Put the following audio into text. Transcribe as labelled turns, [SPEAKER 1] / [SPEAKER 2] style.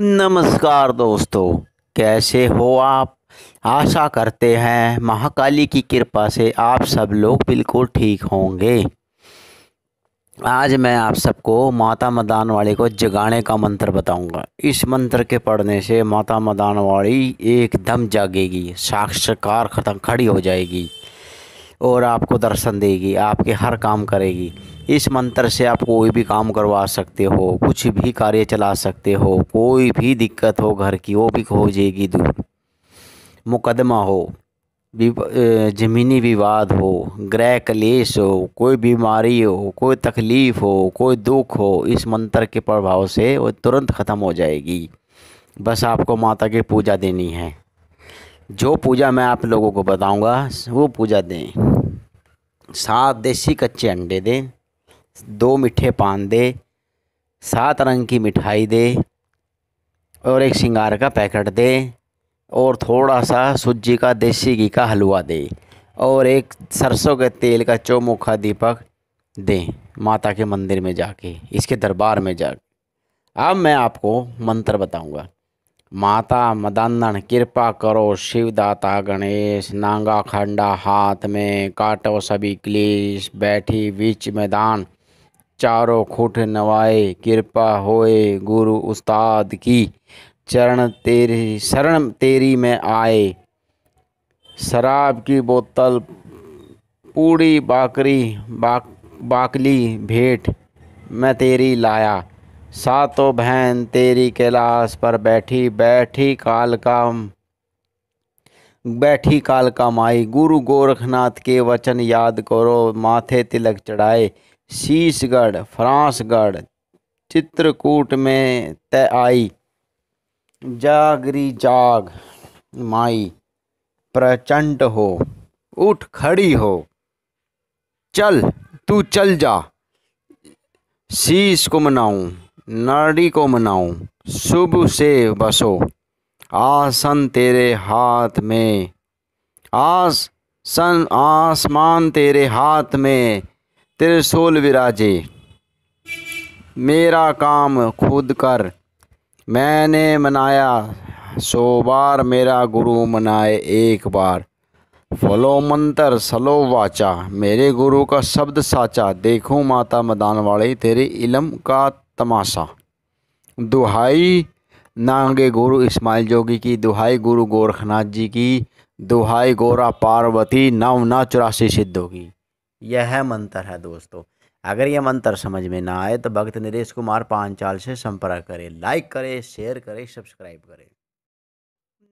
[SPEAKER 1] नमस्कार दोस्तों कैसे हो आप आशा करते हैं महाकाली की कृपा से आप सब लोग बिल्कुल ठीक होंगे आज मैं आप सबको माता मदान वाली को जगाने का मंत्र बताऊंगा इस मंत्र के पढ़ने से माता मदान वाली एकदम जागेगी साक्षकार खत्म खड़ी हो जाएगी और आपको दर्शन देगी आपके हर काम करेगी इस मंत्र से आप कोई भी काम करवा सकते हो कुछ भी कार्य चला सकते हो कोई भी दिक्कत हो घर की वो भी हो जाएगी दूर मुकदमा हो ज़मीनी विवाद हो ग्रह क्लेश हो कोई बीमारी हो कोई तकलीफ़ हो कोई दुख हो इस मंत्र के प्रभाव से वो तुरंत ख़त्म हो जाएगी बस आपको माता की पूजा देनी है जो पूजा मैं आप लोगों को बताऊंगा वो पूजा दें सात देसी कच्चे अंडे दें दो मीठे पान दे सात रंग की मिठाई दे और एक श्रृंगार का पैकेट दे और थोड़ा सा सूजी का देसी घी का हलवा दे और एक सरसों के तेल का चौमुखा दीपक दें माता के मंदिर में जाके इसके दरबार में जा अब मैं आपको मंत्र बताऊंगा माता मदानन कृपा करो शिवदाता गणेश नांगा खंडा हाथ में काटो सभी क्लेश बैठी बीच मैदान चारों खुट नवाए कृपा होए गुरु उस्ताद की चरण तेरी शरण तेरी में आए शराब की बोतल पूरी बाकरी बाक बाकली भेंट मैं तेरी लाया सातों बहन तेरी कैलाश पर बैठी बैठी काल का बैठी काल का माई गुरु गोरखनाथ के वचन याद करो माथे तिलक चढ़ाए शीशगढ़ फ्रांसगढ़ चित्रकूट में तय आई जागरी जाग माई प्रचंड हो उठ खड़ी हो चल तू चल जा शीश को मनाऊं नाड़ी को मनाऊं शुभ से बसो आसन तेरे हाथ में आस सन आसमान तेरे हाथ में त्रिशूल विराजे मेरा काम खुद कर मैंने मनाया सो बार मेरा गुरु मनाए एक बार फलो मंत्र सलो वाचा मेरे गुरु का शब्द साचा देखूं माता मदान वाले तेरे इलम का तमाशा दुहाई नांगे गुरु इस्माइल जोगी की दुहाई गुरु गोरखनाथ जी की दुहाई गोरा पार्वती ना चौरासी सिद्धों की यह मंत्र है दोस्तों अगर यह मंत्र समझ में ना आए तो भक्त नरेश कुमार पांचाल से संपर्क करें लाइक करें शेयर करें सब्सक्राइब करें